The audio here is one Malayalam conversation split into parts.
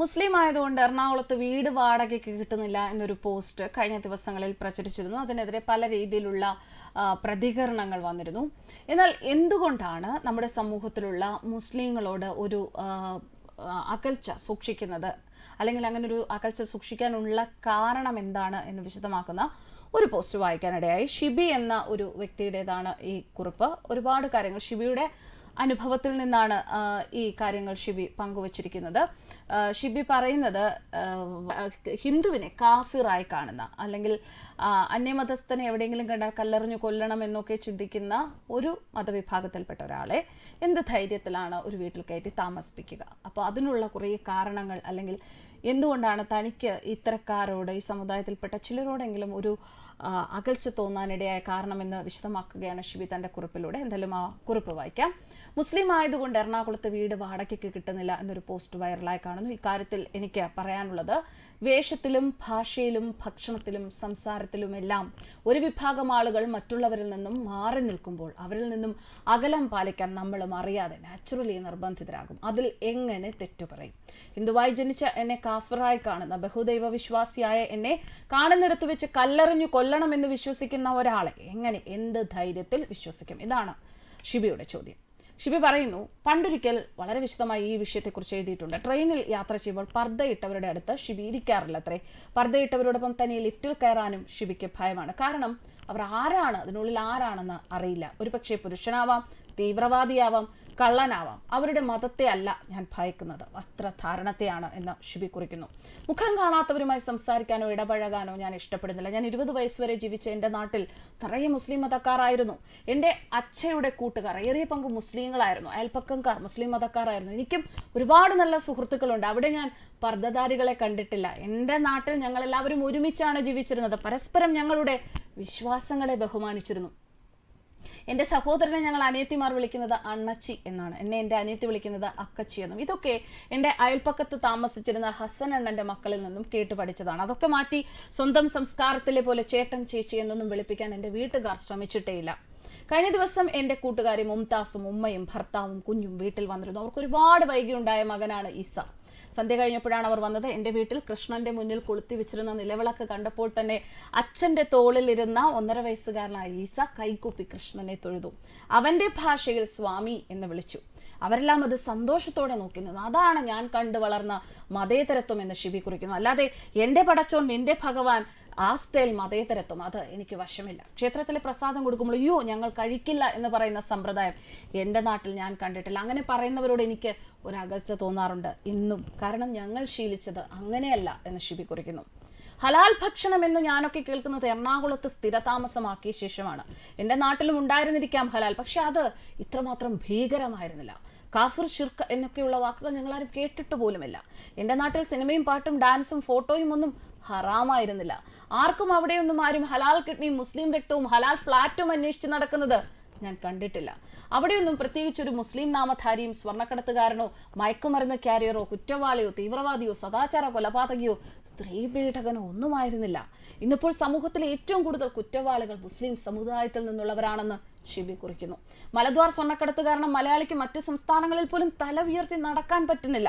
മുസ്ലിം ആയതുകൊണ്ട് എറണാകുളത്ത് വീട് വാടകയ്ക്ക് കിട്ടുന്നില്ല എന്നൊരു പോസ്റ്റ് കഴിഞ്ഞ ദിവസങ്ങളിൽ പ്രചരിച്ചിരുന്നു അതിനെതിരെ പല രീതിയിലുള്ള പ്രതികരണങ്ങൾ വന്നിരുന്നു എന്നാൽ എന്തുകൊണ്ടാണ് നമ്മുടെ സമൂഹത്തിലുള്ള മുസ്ലിങ്ങളോട് ഒരു അകൽച്ച സൂക്ഷിക്കുന്നത് അല്ലെങ്കിൽ അങ്ങനെ ഒരു അകൽച്ച സൂക്ഷിക്കാനുള്ള കാരണം എന്താണ് എന്ന് വിശദമാക്കുന്ന ഒരു പോസ്റ്റ് വായിക്കാനിടയായി ഷിബി എന്ന ഒരു വ്യക്തിയുടേതാണ് ഈ കുറിപ്പ് ഒരുപാട് കാര്യങ്ങൾ ഷിബിയുടെ അനുഭവത്തിൽ നിന്നാണ് ഈ കാര്യങ്ങൾ ഷിബി പങ്കുവച്ചിരിക്കുന്നത് ഷിബി പറയുന്നത് ഹിന്ദുവിനെ കാഫിറായി കാണുന്ന അല്ലെങ്കിൽ അന്യമതസ്ഥനെ എവിടെയെങ്കിലും കണ്ടാൽ കല്ലെറിഞ്ഞു കൊല്ലണം എന്നൊക്കെ ചിന്തിക്കുന്ന ഒരു മതവിഭാഗത്തിൽപ്പെട്ട ഒരാളെ എന്ത് ധൈര്യത്തിലാണ് ഒരു വീട്ടിൽ കയറ്റി താമസിപ്പിക്കുക അപ്പോൾ അതിനുള്ള കുറേ കാരണങ്ങൾ അല്ലെങ്കിൽ എന്തുകൊണ്ടാണ് തനിക്ക് ഇത്തരക്കാരോട് ഈ സമുദായത്തിൽപ്പെട്ട ചിലരോടെങ്കിലും ഒരു അകൽച്ച തോന്നാനിടയായ കാരണമെന്ന് വിശദമാക്കുകയാണ് ഷിബി തന്റെ കുറിപ്പിലൂടെ എന്തായാലും ആ കുറിപ്പ് വായിക്കാം മുസ്ലിം ആയതുകൊണ്ട് എറണാകുളത്ത് വീട് വാടകയ്ക്ക് കിട്ടുന്നില്ല എന്നൊരു പോസ്റ്റ് വൈറലായി കാണുന്നു ഇക്കാര്യത്തിൽ എനിക്ക് പറയാനുള്ളത് വേഷത്തിലും ഭാഷയിലും ഭക്ഷണത്തിലും സംസാരത്തിലുമെല്ലാം ഒരു വിഭാഗം ആളുകൾ മറ്റുള്ളവരിൽ നിന്നും മാറി നിൽക്കുമ്പോൾ അവരിൽ നിന്നും അകലം പാലിക്കാൻ നമ്മളും അറിയാതെ നാച്ചുറലി നിർബന്ധിതരാകും അതിൽ എങ്ങനെ തെറ്റു പറയും ഹിന്ദുവായി ജനിച്ച എന്നെ കാഫറായി കാണുന്ന ബഹുദൈവ വിശ്വാസിയായ എന്നെ കാണുന്നിടത്ത് വെച്ച് കല്ലെറിഞ്ഞു കൊല്ലണം എന്ന് വിശ്വസിക്കുന്ന ഒരാളെ എങ്ങനെ എന്ത് ധൈര്യത്തിൽ വിശ്വസിക്കും ഇതാണ് ഷിബിയുടെ ചോദ്യം ഷിബി പറയുന്നു പണ്ടൊരിക്കൽ വളരെ വിശദമായി ഈ വിഷയത്തെക്കുറിച്ച് എഴുതിയിട്ടുണ്ട് ട്രെയിനിൽ യാത്ര ചെയ്യുമ്പോൾ പർദ്ദയിട്ടവരുടെ അടുത്ത് ഷിബി ഇരിക്കാറില്ല അത്രേ പർദ്ദയിട്ടവരോടൊപ്പം തന്നെ ലിഫ്റ്റിൽ കയറാനും ഷിബിക്ക് ഭയമാണ് കാരണം അവർ ആരാണ് അതിനുള്ളിൽ ആരാണെന്ന് അറിയില്ല ഒരു പക്ഷേ പുരുഷനാവാം തീവ്രവാദിയാവാം കള്ളനാവാം അവരുടെ മതത്തെ അല്ല ഞാൻ ഭയക്കുന്നത് വസ്ത്രധാരണത്തെയാണ് എന്ന് ഷിബി കുറിക്കുന്നു മുഖം കാണാത്തവരുമായി സംസാരിക്കാനോ ഇടപഴകാനോ ഞാൻ ഇഷ്ടപ്പെടുന്നില്ല ഞാൻ ഇരുപത് വയസ്സ് വരെ ജീവിച്ച എൻ്റെ നാട്ടിൽ നിറയെ മുസ്ലിം മതക്കാരായിരുന്നു എൻ്റെ അച്ഛയുടെ കൂട്ടുകാർ ഏറിയ പങ്ക് മുസ്ലിങ്ങളായിരുന്നു അയൽപ്പക്കംകാർ മുസ്ലിം മതക്കാരായിരുന്നു എനിക്കും ഒരുപാട് നല്ല സുഹൃത്തുക്കളുണ്ട് അവിടെ ഞാൻ പർദ്ദധാരികളെ കണ്ടിട്ടില്ല എൻ്റെ നാട്ടിൽ ഞങ്ങളെല്ലാവരും ഒരുമിച്ചാണ് ജീവിച്ചിരുന്നത് പരസ്പരം ഞങ്ങളുടെ വിശ്വാസം പ്രവാസങ്ങളെ ബഹുമാനിച്ചിരുന്നു എൻ്റെ സഹോദരനെ ഞങ്ങൾ അനിയത്തിമാർ വിളിക്കുന്നത് അണ്ണച്ചി എന്നാണ് എന്നെ എൻ്റെ അനിയത്തി വിളിക്കുന്നത് അക്കച്ചി എന്നും ഇതൊക്കെ എൻ്റെ അയൽപ്പക്കത്ത് താമസിച്ചിരുന്ന ഹസൻ അണ്ണൻ്റെ മക്കളിൽ നിന്നും കേട്ട് പഠിച്ചതാണ് അതൊക്കെ മാറ്റി സ്വന്തം സംസ്കാരത്തിലെ പോലെ ചേട്ടൻ ചേച്ചി എന്നൊന്നും വിളിപ്പിക്കാൻ എൻ്റെ വീട്ടുകാർ ശ്രമിച്ചിട്ടേയില്ല കഴിഞ്ഞ ദിവസം എൻ്റെ കൂട്ടുകാരി മുംതാസും ഉമ്മയും ഭർത്താവും കുഞ്ഞും വീട്ടിൽ വന്നിരുന്നു അവർക്ക് ഒരുപാട് വൈകിയുണ്ടായ മകനാണ് ഈസ സന്ധ്യ കഴിഞ്ഞപ്പോഴാണ് അവർ വന്നത് എൻ്റെ വീട്ടിൽ കൃഷ്ണൻ്റെ മുന്നിൽ കൊളുത്തി വെച്ചിരുന്ന നിലവിളക്ക് കണ്ടപ്പോൾ തന്നെ അച്ഛൻ്റെ തോളിലിരുന്ന ഒന്നര വയസ്സുകാരനായ ഈസ കൈകൂപ്പി കൃഷ്ണനെ തൊഴുതു അവൻ്റെ ഭാഷയിൽ സ്വാമി എന്ന് വിളിച്ചു അവരെല്ലാം അത് സന്തോഷത്തോടെ നോക്കി നിന്നു അതാണ് ഞാൻ കണ്ടു വളർന്ന മതേതരത്വം എന്ന് ശിബി കുറിക്കുന്നു അല്ലാതെ എൻ്റെ പടച്ചോൻ നിന്റെ ഭഗവാൻ ആ സ്റ്റൈൽ മതേതരത്വം അത് എനിക്ക് വശമില്ല ക്ഷേത്രത്തിലെ പ്രസാദം കൊടുക്കുമ്പോൾ അയ്യോ ഞങ്ങൾ കഴിക്കില്ല എന്ന് പറയുന്ന സമ്പ്രദായം എൻ്റെ നാട്ടിൽ ഞാൻ കണ്ടിട്ടില്ല അങ്ങനെ പറയുന്നവരോട് എനിക്ക് ഒരു അകൽച്ച തോന്നാറുണ്ട് ഇന്നും കാരണം ഞങ്ങൾ ശീലിച്ചത് അങ്ങനെയല്ല എന്ന് ശിബി കുറിക്കുന്നു ഹലാൽ ഭക്ഷണം എന്ന് ഞാനൊക്കെ കേൾക്കുന്നത് എറണാകുളത്ത് സ്ഥിരതാമസമാക്കിയ ശേഷമാണ് എൻ്റെ നാട്ടിലും ഉണ്ടായിരുന്നിരിക്കാം ഹലാൽ പക്ഷെ അത് ഇത്രമാത്രം ഭീകരമായിരുന്നില്ല കാഫിർ ഷിർക്ക് എന്നൊക്കെയുള്ള വാക്കുകൾ ഞങ്ങളാരും കേട്ടിട്ട് പോലുമില്ല എൻ്റെ നാട്ടിൽ സിനിമയും പാട്ടും ഡാൻസും ഫോട്ടോയും ഒന്നും ഹറാമായിരുന്നില്ല ആർക്കും അവിടെയൊന്നും ആരും ഹലാൽ കിഡ്നിയും മുസ്ലിം രക്തവും ഹലാൽ ഫ്ലാറ്റും അന്വേഷിച്ച് നടക്കുന്നത് ഞാൻ കണ്ടിട്ടില്ല അവിടെയൊന്നും പ്രത്യേകിച്ച് ഒരു മുസ്ലിം നാമധാരിയും സ്വർണ്ണക്കടത്തുകാരനോ മയക്കുമരുന്ന് ക്യാരിയറോ കുറ്റവാളിയോ തീവ്രവാദിയോ സദാചാര കൊലപാതകയോ സ്ത്രീപീഡകനോ ഒന്നുമായിരുന്നില്ല ഇന്നിപ്പോൾ സമൂഹത്തിലെ ഏറ്റവും കൂടുതൽ കുറ്റവാളികൾ മുസ്ലിം സമുദായത്തിൽ നിന്നുള്ളവരാണെന്ന് ഷിബി കുറിക്കുന്നു മലദ്വാർ സ്വർണ്ണക്കടത്ത് കാരണം മലയാളിക്ക് മറ്റ് സംസ്ഥാനങ്ങളിൽ പോലും തല ഉയർത്തി നടക്കാൻ പറ്റുന്നില്ല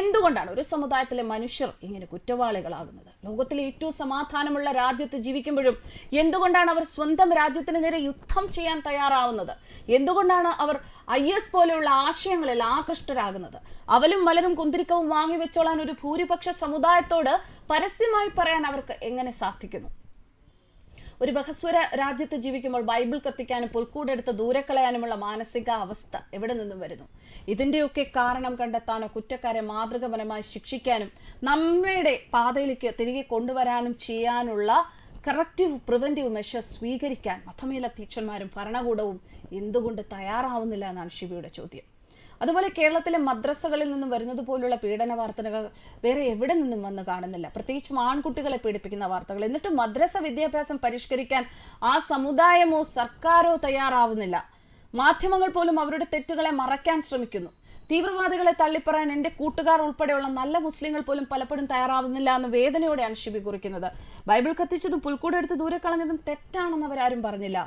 എന്തുകൊണ്ടാണ് ഒരു സമുദായത്തിലെ മനുഷ്യർ ഇങ്ങനെ കുറ്റവാളികളാകുന്നത് ലോകത്തിലെ ഏറ്റവും സമാധാനമുള്ള രാജ്യത്ത് ജീവിക്കുമ്പോഴും എന്തുകൊണ്ടാണ് അവർ സ്വന്തം രാജ്യത്തിന് നേരെ യുദ്ധം ചെയ്യാൻ തയ്യാറാവുന്നത് എന്തുകൊണ്ടാണ് അവർ ഐ എസ് പോലെയുള്ള ആശയങ്ങളിൽ ആകൃഷ്ടരാകുന്നത് അവലും മലരും കുന്തിരിക്കവും വാങ്ങിവെച്ചോളാൻ ഒരു ഭൂരിപക്ഷ സമുദായത്തോട് പരസ്യമായി പറയാൻ അവർക്ക് എങ്ങനെ സാധിക്കുന്നു ഒരു ബഹസ്വര രാജ്യത്ത് ജീവിക്കുമ്പോൾ ബൈബിൾ കത്തിക്കാനും പുൽക്കൂടെടുത്ത് ദൂരെ കളയാനുമുള്ള മാനസിക അവസ്ഥ എവിടെ നിന്നും വരുന്നു ഇതിൻ്റെയൊക്കെ കാരണം കണ്ടെത്താനോ കുറ്റക്കാരെ മാതൃകപരമായി ശിക്ഷിക്കാനും നമ്മയുടെ പാതയിലേക്ക് തിരികെ കൊണ്ടുവരാനും ചെയ്യാനുള്ള കറക്റ്റീവ് പ്രിവെൻറ്റീവ് മെഷർ സ്വീകരിക്കാൻ മതമേലധ്യക്ഷന്മാരും ഭരണകൂടവും എന്തുകൊണ്ട് തയ്യാറാവുന്നില്ല എന്നാണ് ശിവയുടെ ചോദ്യം അതുപോലെ കേരളത്തിലെ മദ്രസകളിൽ നിന്നും വരുന്നത് പോലുള്ള പീഡന വാർത്തകൾ വേറെ എവിടെ നിന്നും വന്ന് കാണുന്നില്ല പ്രത്യേകിച്ചും ആൺകുട്ടികളെ പീഡിപ്പിക്കുന്ന വാർത്തകൾ എന്നിട്ട് മദ്രസ വിദ്യാഭ്യാസം പരിഷ്കരിക്കാൻ ആ സമുദായമോ സർക്കാരോ തയ്യാറാവുന്നില്ല മാധ്യമങ്ങൾ പോലും അവരുടെ തെറ്റുകളെ മറയ്ക്കാൻ ശ്രമിക്കുന്നു തീവ്രവാദികളെ തള്ളിപ്പറയാൻ എന്റെ കൂട്ടുകാർ ഉൾപ്പെടെയുള്ള നല്ല മുസ്ലിങ്ങൾ പോലും പലപ്പോഴും തയ്യാറാവുന്നില്ല എന്ന് വേദനയോടെയാണ് ഷിബി കുറിക്കുന്നത് ബൈബിൾ കത്തിച്ചതും പുൽക്കൂടെടുത്ത് ദൂരെ കളഞ്ഞതും തെറ്റാണെന്ന് അവരാരും പറഞ്ഞില്ല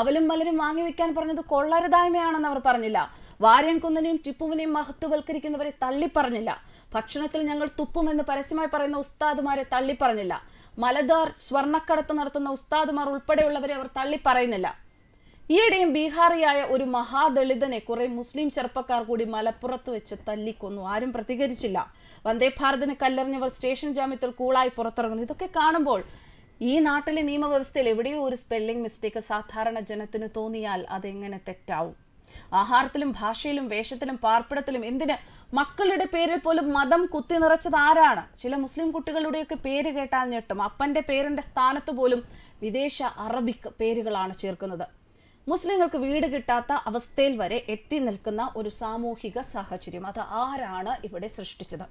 അവലും മലരും വാങ്ങിവെക്കാൻ പറഞ്ഞത് കൊള്ളരുതായ്മയാണെന്ന് അവർ പറഞ്ഞില്ല വാര്യൻ കുന്നനെയും ടിപ്പുവിനെയും മഹത്വവൽക്കരിക്കുന്നവരെ തള്ളിപ്പറഞ്ഞില്ല ഭക്ഷണത്തിൽ ഞങ്ങൾ തുപ്പുമെന്ന് പരസ്യമായി പറയുന്ന ഉസ്താദുമാരെ തള്ളിപ്പറഞ്ഞില്ല മലദാർ സ്വർണ്ണക്കടത്ത് നടത്തുന്ന ഉസ്താദുമാർ ഉൾപ്പെടെയുള്ളവരെ അവർ തള്ളിപ്പറയുന്നില്ല ഈയിടെയും ബീഹാറിയായ ഒരു മഹാദളിതനെ കുറെ മുസ്ലിം ചെറുപ്പക്കാർ കൂടി മലപ്പുറത്ത് വെച്ച് തല്ലിക്കൊന്നു ആരും പ്രതികരിച്ചില്ല വന്ദേ ഭാരതിന് കല്ലെറിഞ്ഞവർ സ്റ്റേഷൻ ജാമ്യത്തിൽ കൂളായി പുറത്തിറങ്ങുന്നു ഇതൊക്കെ കാണുമ്പോൾ ഈ നാട്ടിലെ നിയമവ്യവസ്ഥയിൽ എവിടെയോ ഒരു സ്പെല്ലിംഗ് മിസ്റ്റേക്ക് സാധാരണ ജനത്തിന് തോന്നിയാൽ അതെങ്ങനെ തെറ്റാവും ആഹാരത്തിലും ഭാഷയിലും വേഷത്തിലും പാർപ്പിടത്തിലും എന്തിന് മക്കളുടെ പേരിൽ പോലും മതം കുത്തി നിറച്ചത് ആരാണ് ചില മുസ്ലിം കുട്ടികളുടെയൊക്കെ പേര് കേട്ടാൽ ഞെട്ടും അപ്പന്റെ പേരിന്റെ സ്ഥാനത്ത് പോലും വിദേശ അറബിക് പേരുകളാണ് ചേർക്കുന്നത് മുസ്ലിങ്ങൾക്ക് വീട് കിട്ടാത്ത അവസ്ഥയിൽ വരെ എത്തി നിൽക്കുന്ന ഒരു സാമൂഹിക സാഹചര്യം അത് ആരാണ് ഇവിടെ സൃഷ്ടിച്ചത്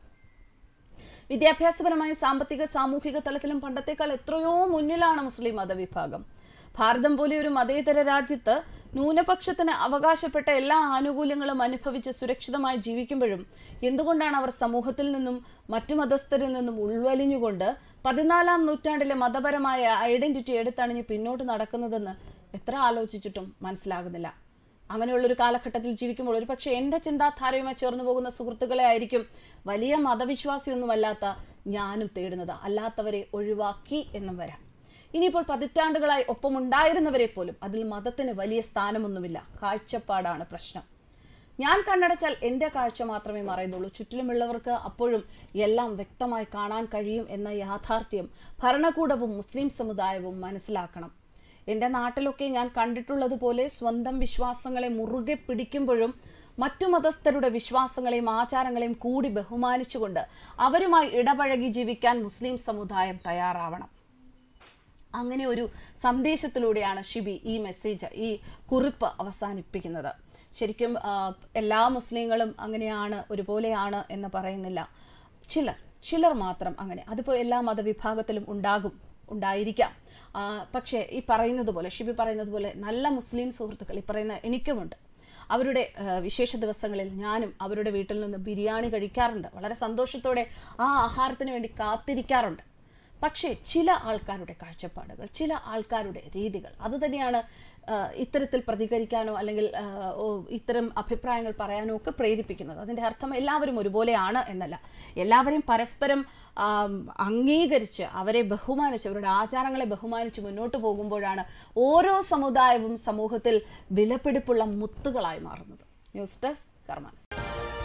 വിദ്യാഭ്യാസപരമായ സാമ്പത്തിക സാമൂഹിക തലത്തിലും പണ്ടത്തേക്കാൾ എത്രയോ മുന്നിലാണ് മുസ്ലിം മതവിഭാഗം ഭാരതം പോലെ ഒരു മതേതര രാജ്യത്ത് ന്യൂനപക്ഷത്തിന് അവകാശപ്പെട്ട എല്ലാ ആനുകൂല്യങ്ങളും അനുഭവിച്ച് സുരക്ഷിതമായി ജീവിക്കുമ്പോഴും എന്തുകൊണ്ടാണ് അവർ സമൂഹത്തിൽ നിന്നും മറ്റു മതസ്ഥരിൽ നിന്നും ഉൾവലിഞ്ഞുകൊണ്ട് പതിനാലാം നൂറ്റാണ്ടിലെ മതപരമായ ഐഡന്റിറ്റി എടുത്തണിഞ്ഞ് പിന്നോട്ട് നടക്കുന്നതെന്ന് എത്ര ആലോചിച്ചിട്ടും മനസ്സിലാകുന്നില്ല അങ്ങനെയുള്ളൊരു കാലഘട്ടത്തിൽ ജീവിക്കുമ്പോൾ ഒരു പക്ഷേ എൻ്റെ ചിന്താധാരയുമായി ചേർന്നു പോകുന്ന സുഹൃത്തുക്കളെ ആയിരിക്കും വലിയ മതവിശ്വാസിയൊന്നുമല്ലാത്ത ഞാനും തേടുന്നത് അല്ലാത്തവരെ ഒഴിവാക്കി എന്നും വരാം ഇനിയിപ്പോൾ പതിറ്റാണ്ടുകളായി ഒപ്പമുണ്ടായിരുന്നവരെ പോലും അതിൽ മതത്തിന് വലിയ സ്ഥാനമൊന്നുമില്ല കാഴ്ചപ്പാടാണ് പ്രശ്നം ഞാൻ കണ്ണടച്ചാൽ എൻ്റെ കാഴ്ച മാത്രമേ മറയുന്നുള്ളൂ ചുറ്റിലുമുള്ളവർക്ക് അപ്പോഴും എല്ലാം വ്യക്തമായി കാണാൻ കഴിയും എന്ന യാഥാർത്ഥ്യം ഭരണകൂടവും മുസ്ലിം സമുദായവും മനസ്സിലാക്കണം എൻ്റെ നാട്ടിലൊക്കെ ഞാൻ കണ്ടിട്ടുള്ളതുപോലെ സ്വന്തം വിശ്വാസങ്ങളെ മുറുകെ പിടിക്കുമ്പോഴും മറ്റു മതസ്ഥരുടെ വിശ്വാസങ്ങളെയും ആചാരങ്ങളെയും കൂടി ബഹുമാനിച്ചുകൊണ്ട് അവരുമായി ഇടപഴകി ജീവിക്കാൻ മുസ്ലിം സമുദായം തയ്യാറാവണം അങ്ങനെ ഒരു സന്ദേശത്തിലൂടെയാണ് ഷിബി ഈ മെസ്സേജ് ഈ കുറിപ്പ് അവസാനിപ്പിക്കുന്നത് ശരിക്കും എല്ലാ മുസ്ലിങ്ങളും അങ്ങനെയാണ് ഒരുപോലെയാണ് എന്ന് പറയുന്നില്ല ചിലർ ചിലർ മാത്രം അങ്ങനെ അതിപ്പോൾ എല്ലാ മതവിഭാഗത്തിലും ഉണ്ടാകും ഉണ്ടായിരിക്കാം പക്ഷേ ഈ പറയുന്നത് പോലെ ഷിബി പറയുന്നത് പോലെ നല്ല മുസ്ലിം സുഹൃത്തുക്കൾ ഈ പറയുന്ന എനിക്കുമുണ്ട് അവരുടെ വിശേഷ ദിവസങ്ങളിൽ ഞാനും അവരുടെ വീട്ടിൽ നിന്ന് ബിരിയാണി കഴിക്കാറുണ്ട് വളരെ സന്തോഷത്തോടെ ആ ആഹാരത്തിന് വേണ്ടി കാത്തിരിക്കാറുണ്ട് പക്ഷേ ചില ആൾക്കാരുടെ കാഴ്ചപ്പാടുകൾ ചില ആൾക്കാരുടെ രീതികൾ അതുതന്നെയാണ് ഇത്തരത്തിൽ പ്രതികരിക്കാനോ അല്ലെങ്കിൽ ഇത്തരം അഭിപ്രായങ്ങൾ പറയാനോ ഒക്കെ പ്രേരിപ്പിക്കുന്നത് അതിൻ്റെ അർത്ഥം എല്ലാവരും ഒരുപോലെയാണ് എന്നല്ല എല്ലാവരെയും പരസ്പരം അംഗീകരിച്ച് അവരെ ബഹുമാനിച്ച് അവരുടെ ആചാരങ്ങളെ ബഹുമാനിച്ച് മുന്നോട്ട് പോകുമ്പോഴാണ് ഓരോ സമുദായവും സമൂഹത്തിൽ വിലപിടിപ്പുള്ള മുത്തുകളായി മാറുന്നത് ന്യൂസ് ഡെസ്ക് കർമാനസ്